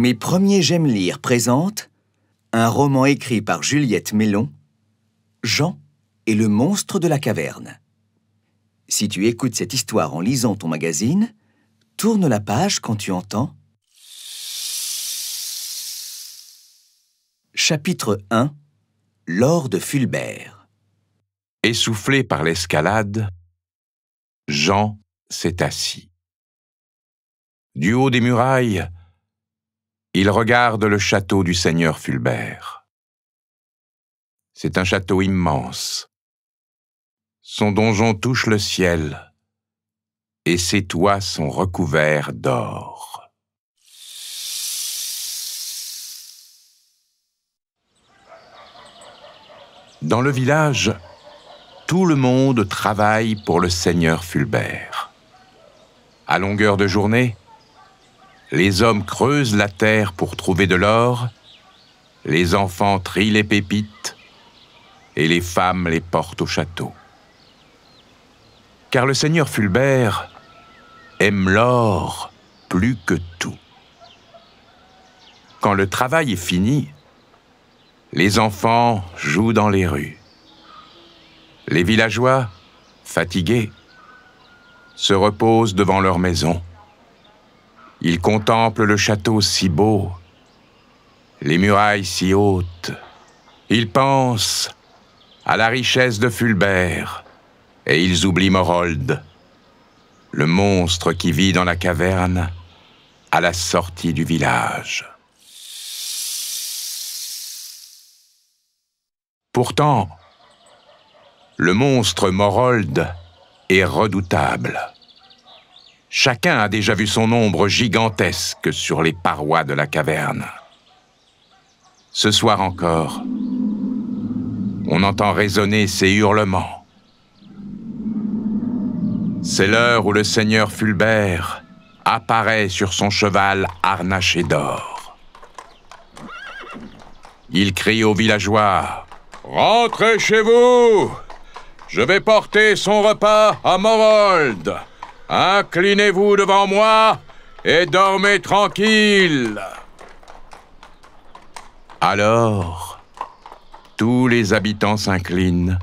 Mes premiers j'aime lire présente un roman écrit par Juliette Mélon, Jean et le monstre de la caverne. Si tu écoutes cette histoire en lisant ton magazine, tourne la page quand tu entends Chapitre 1 L'or de Fulbert Essoufflé par l'escalade, Jean s'est assis. Du haut des murailles, il regarde le château du seigneur Fulbert. C'est un château immense. Son donjon touche le ciel, et ses toits sont recouverts d'or. Dans le village, tout le monde travaille pour le seigneur Fulbert. À longueur de journée, les hommes creusent la terre pour trouver de l'or, les enfants trient les pépites et les femmes les portent au château. Car le seigneur Fulbert aime l'or plus que tout. Quand le travail est fini, les enfants jouent dans les rues. Les villageois, fatigués, se reposent devant leur maison. Il contemple le château si beau, les murailles si hautes. Il pense à la richesse de Fulbert, et ils oublient Morold, le monstre qui vit dans la caverne à la sortie du village. Pourtant, le monstre Morold est redoutable. Chacun a déjà vu son ombre gigantesque sur les parois de la caverne. Ce soir encore, on entend résonner ses hurlements. C'est l'heure où le seigneur Fulbert apparaît sur son cheval harnaché d'or. Il crie aux villageois « Rentrez chez vous Je vais porter son repas à Morold !» Inclinez-vous devant moi et dormez tranquille. Alors, tous les habitants s'inclinent,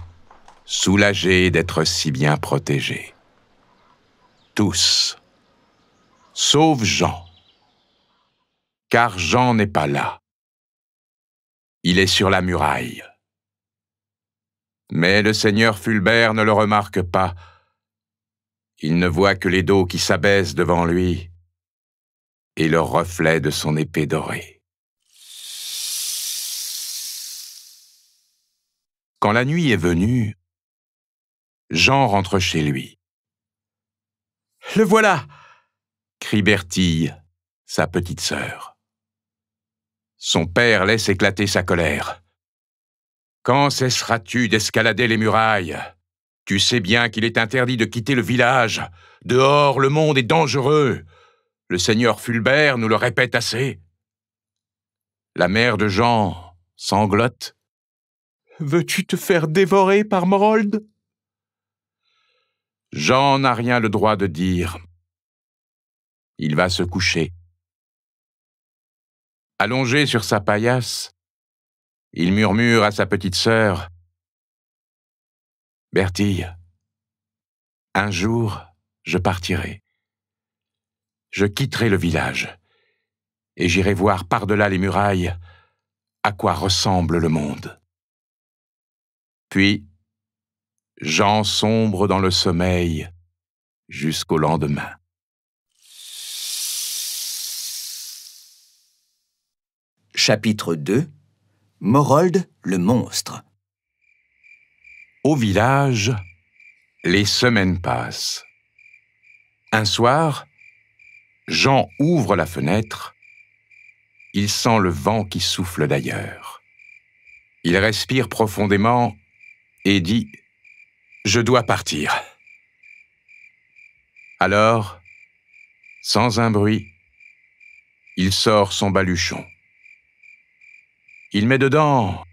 soulagés d'être si bien protégés. Tous, sauf Jean, car Jean n'est pas là. Il est sur la muraille. Mais le seigneur Fulbert ne le remarque pas, il ne voit que les dos qui s'abaissent devant lui et le reflet de son épée dorée. Quand la nuit est venue, Jean rentre chez lui. Le voilà crie Bertille, sa petite sœur. Son père laisse éclater sa colère. Quand cesseras-tu d'escalader les murailles tu sais bien qu'il est interdit de quitter le village. Dehors, le monde est dangereux. Le seigneur Fulbert nous le répète assez. La mère de Jean sanglote. Veux-tu te faire dévorer par Morold Jean n'a rien le droit de dire. Il va se coucher. Allongé sur sa paillasse, il murmure à sa petite sœur Bertille, un jour, je partirai. Je quitterai le village et j'irai voir par-delà les murailles à quoi ressemble le monde. Puis, j'en sombre dans le sommeil jusqu'au lendemain. Chapitre 2 Morold le monstre au village, les semaines passent. Un soir, Jean ouvre la fenêtre. Il sent le vent qui souffle d'ailleurs. Il respire profondément et dit ⁇ Je dois partir !⁇ Alors, sans un bruit, il sort son baluchon. Il met dedans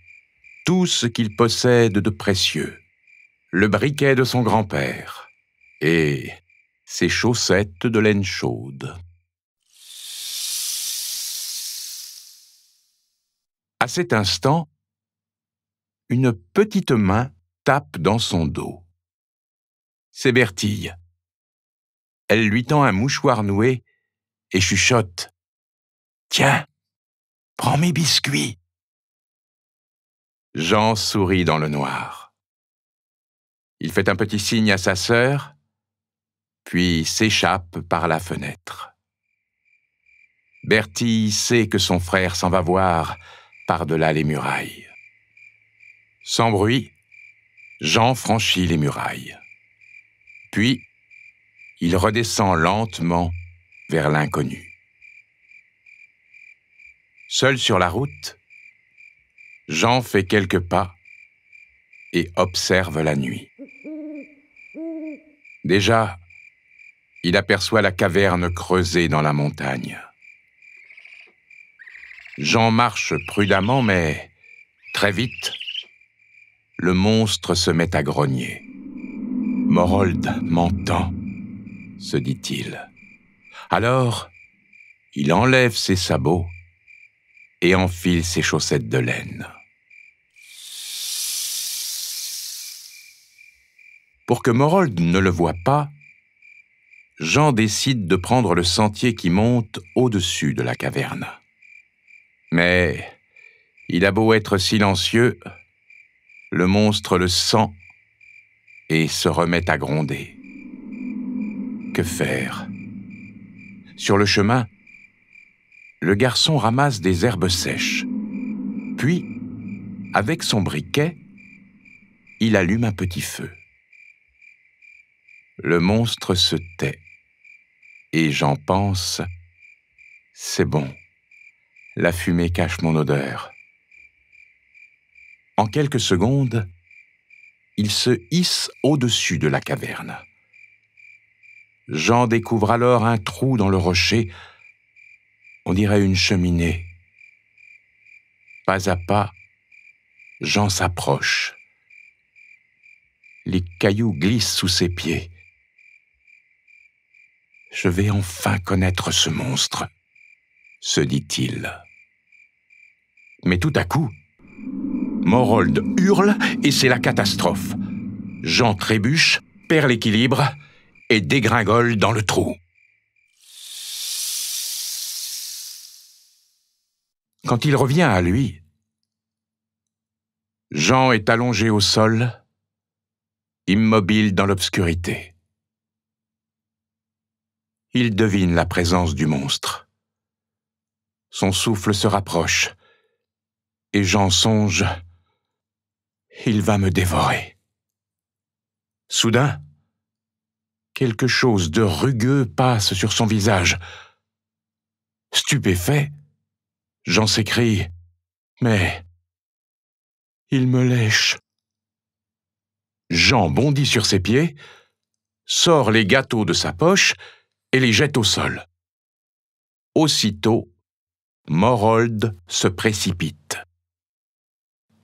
tout ce qu'il possède de précieux le briquet de son grand-père et ses chaussettes de laine chaude. À cet instant, une petite main tape dans son dos. C'est Bertille. Elle lui tend un mouchoir noué et chuchote. Tiens, prends mes biscuits. Jean sourit dans le noir. Il fait un petit signe à sa sœur, puis s'échappe par la fenêtre. Bertie sait que son frère s'en va voir par-delà les murailles. Sans bruit, Jean franchit les murailles. Puis, il redescend lentement vers l'inconnu. Seul sur la route, Jean fait quelques pas et observe la nuit. Déjà, il aperçoit la caverne creusée dans la montagne. Jean marche prudemment, mais très vite, le monstre se met à grogner. Morold m'entend, se dit-il. Alors, il enlève ses sabots et enfile ses chaussettes de laine. Pour que Morold ne le voie pas, Jean décide de prendre le sentier qui monte au-dessus de la caverne. Mais il a beau être silencieux, le monstre le sent et se remet à gronder. Que faire Sur le chemin, le garçon ramasse des herbes sèches. Puis, avec son briquet, il allume un petit feu. Le monstre se tait, et j'en pense, c'est bon, la fumée cache mon odeur. En quelques secondes, il se hisse au-dessus de la caverne. Jean découvre alors un trou dans le rocher, on dirait une cheminée. Pas à pas, Jean s'approche. Les cailloux glissent sous ses pieds. Je vais enfin connaître ce monstre, se dit-il. Mais tout à coup, Morold hurle et c'est la catastrophe. Jean trébuche, perd l'équilibre et dégringole dans le trou. Quand il revient à lui, Jean est allongé au sol, immobile dans l'obscurité il devine la présence du monstre. Son souffle se rapproche, et j'en songe, il va me dévorer. Soudain, quelque chose de rugueux passe sur son visage. Stupéfait, j'en s'écrie, mais il me lèche. Jean bondit sur ses pieds, sort les gâteaux de sa poche et les jette au sol. Aussitôt, Morold se précipite.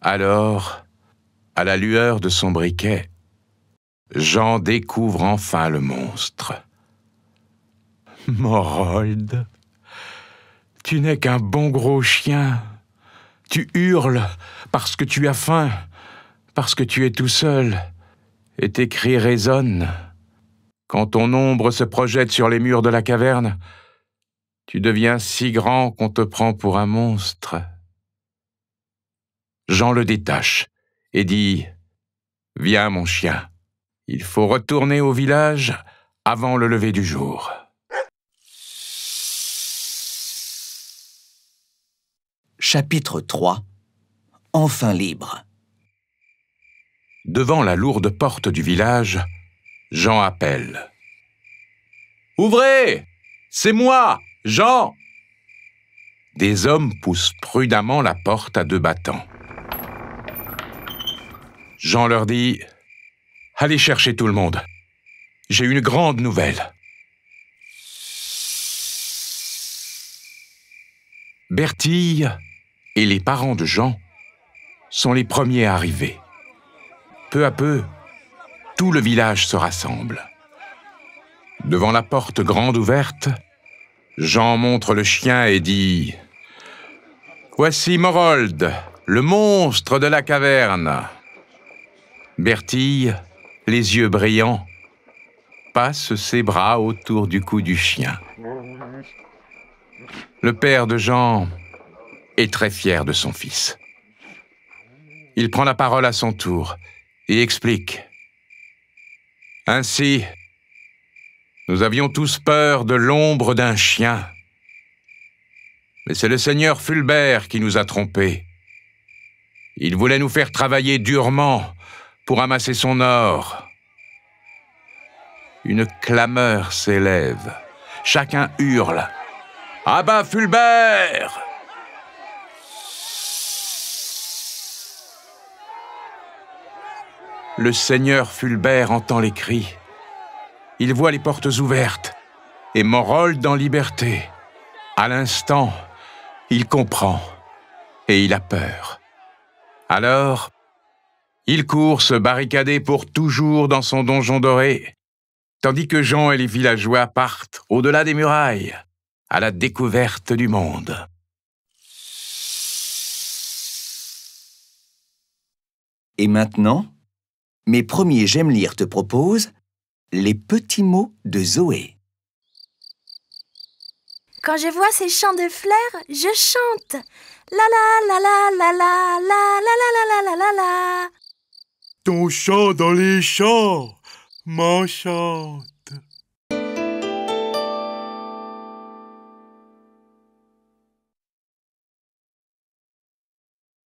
Alors, à la lueur de son briquet, Jean découvre enfin le monstre. Morold, tu n'es qu'un bon gros chien. Tu hurles parce que tu as faim, parce que tu es tout seul, et tes cris résonnent. Quand ton ombre se projette sur les murs de la caverne, tu deviens si grand qu'on te prend pour un monstre. Jean le détache et dit ⁇ Viens mon chien, il faut retourner au village avant le lever du jour. ⁇ Chapitre 3 Enfin libre Devant la lourde porte du village, Jean appelle. Ouvrez C'est moi, Jean Des hommes poussent prudemment la porte à deux battants. Jean leur dit Allez chercher tout le monde. J'ai une grande nouvelle. Bertille et les parents de Jean sont les premiers à arriver. Peu à peu, tout le village se rassemble. Devant la porte grande ouverte, Jean montre le chien et dit « Voici Morold, le monstre de la caverne !» Bertille, les yeux brillants, passe ses bras autour du cou du chien. Le père de Jean est très fier de son fils. Il prend la parole à son tour et explique ainsi, nous avions tous peur de l'ombre d'un chien. Mais c'est le seigneur Fulbert qui nous a trompés. Il voulait nous faire travailler durement pour amasser son or. Une clameur s'élève. Chacun hurle. « Ah ben, Fulbert !» Le seigneur Fulbert entend les cris. Il voit les portes ouvertes et Morold dans liberté. À l'instant, il comprend et il a peur. Alors, il court se barricader pour toujours dans son donjon doré, tandis que Jean et les villageois partent au-delà des murailles, à la découverte du monde. Et maintenant mes premiers J'aime lire te proposent Les petits mots de Zoé. Quand je vois ces chants de fleurs, je chante La la la la la la la la la la la la la Ton chant dans les champs chant.